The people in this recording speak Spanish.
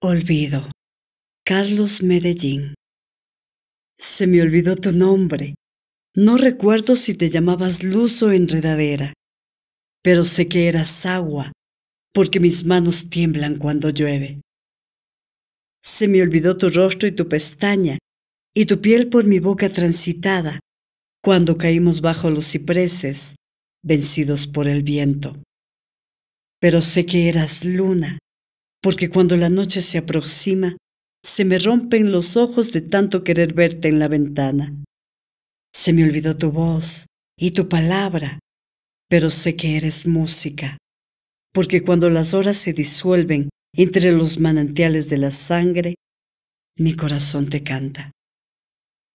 Olvido. Carlos Medellín. Se me olvidó tu nombre. No recuerdo si te llamabas luz o enredadera, pero sé que eras agua, porque mis manos tiemblan cuando llueve. Se me olvidó tu rostro y tu pestaña, y tu piel por mi boca transitada, cuando caímos bajo los cipreses, vencidos por el viento. Pero sé que eras luna, porque cuando la noche se aproxima, se me rompen los ojos de tanto querer verte en la ventana. Se me olvidó tu voz y tu palabra, pero sé que eres música, porque cuando las horas se disuelven entre los manantiales de la sangre, mi corazón te canta.